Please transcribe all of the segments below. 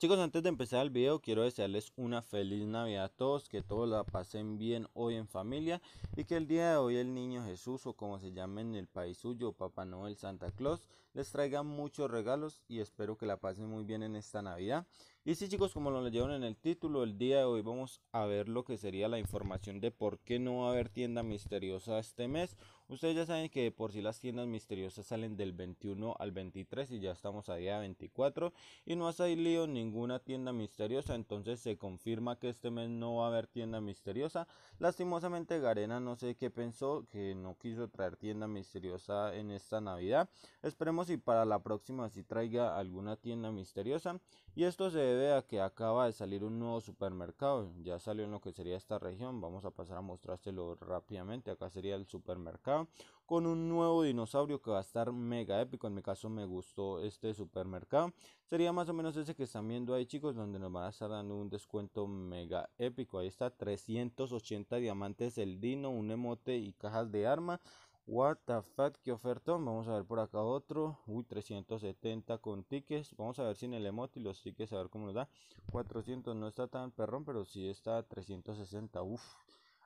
Chicos, antes de empezar el video quiero desearles una feliz Navidad a todos, que todos la pasen bien hoy en familia y que el día de hoy el niño Jesús o como se llame en el país suyo, Papá Noel, Santa Claus, les traiga muchos regalos y espero que la pasen muy bien en esta Navidad y sí chicos, como lo leyeron en el título, el día de hoy vamos a ver lo que sería la información de por qué no va a haber tienda misteriosa este mes. Ustedes ya saben que por si las tiendas misteriosas salen del 21 al 23 y ya estamos a día 24 y no ha salido ninguna tienda misteriosa, entonces se confirma que este mes no va a haber tienda misteriosa. Lastimosamente Garena no sé qué pensó, que no quiso traer tienda misteriosa en esta Navidad. Esperemos si para la próxima si traiga alguna tienda misteriosa y esto se vea que acaba de salir un nuevo supermercado. Ya salió en lo que sería esta región. Vamos a pasar a mostrárselo rápidamente. Acá sería el supermercado con un nuevo dinosaurio que va a estar mega épico. En mi caso me gustó este supermercado. Sería más o menos ese que están viendo ahí chicos donde nos van a estar dando un descuento mega épico. Ahí está 380 diamantes el dino, un emote y cajas de armas. What the fuck, qué ofertón. Vamos a ver por acá otro. Uy, 370 con tickets. Vamos a ver si en el emote y los tickets, a ver cómo nos da. 400 no está tan perrón, pero sí está 360. Uf.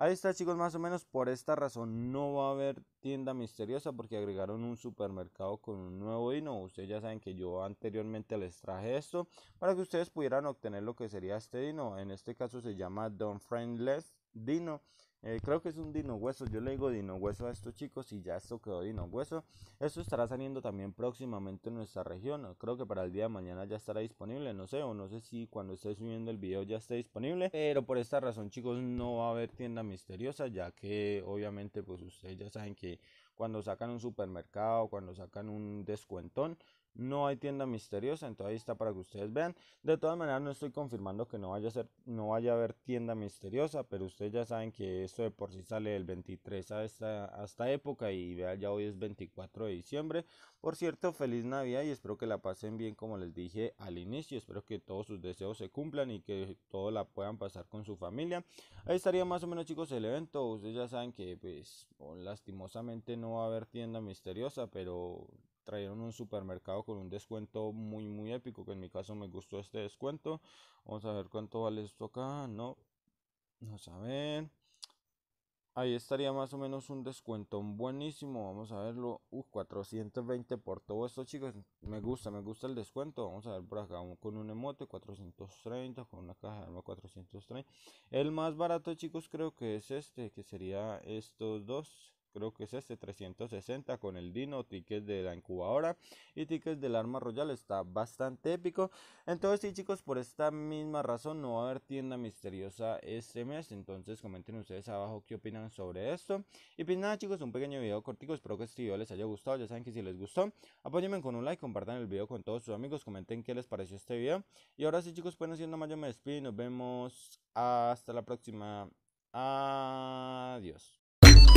Ahí está, chicos, más o menos por esta razón no va a haber tienda misteriosa porque agregaron un supermercado con un nuevo Dino Ustedes ya saben que yo anteriormente les traje esto para que ustedes pudieran obtener lo que sería este Dino En este caso se llama Don Friendless Dino eh, creo que es un dino hueso. Yo le digo dino hueso a estos chicos y ya esto quedó dino hueso. Esto estará saliendo también próximamente en nuestra región. Creo que para el día de mañana ya estará disponible. No sé, o no sé si cuando esté subiendo el video ya esté disponible. Pero por esta razón, chicos, no va a haber tienda misteriosa. Ya que obviamente, pues ustedes ya saben que cuando sacan un supermercado, cuando sacan un descuentón, no hay tienda misteriosa, entonces ahí está para que ustedes vean. De todas maneras, no estoy confirmando que no vaya a ser, no vaya a haber tienda misteriosa, pero ustedes ya saben que esto de por sí sale del 23 a esta, época y vean ya hoy es 24 de diciembre. Por cierto, feliz Navidad y espero que la pasen bien como les dije al inicio. Espero que todos sus deseos se cumplan y que todo la puedan pasar con su familia. Ahí estaría más o menos chicos el evento. Ustedes ya saben que pues oh, lastimosamente no va a haber tienda misteriosa, pero trajeron un supermercado con un descuento muy muy épico que en mi caso me gustó este descuento vamos a ver cuánto vale esto acá no no saben... Ahí estaría más o menos un descuento buenísimo. Vamos a verlo. Uh, 420 por todo esto, chicos. Me gusta, me gusta el descuento. Vamos a ver por acá con un emote 430, con una caja de arma 430. El más barato, chicos, creo que es este, que sería estos dos creo que es este 360 con el Dino, tickets de la incubadora y tickets del arma royal, está bastante épico. Entonces sí chicos, por esta misma razón no va a haber tienda misteriosa este mes, entonces comenten ustedes abajo qué opinan sobre esto. Y pues nada chicos, un pequeño video cortico, espero que este video les haya gustado, ya saben que si les gustó, apóyenme con un like, compartan el video con todos sus amigos, comenten qué les pareció este video. Y ahora sí chicos, pues no siendo más yo me despido y nos vemos hasta la próxima. Adiós.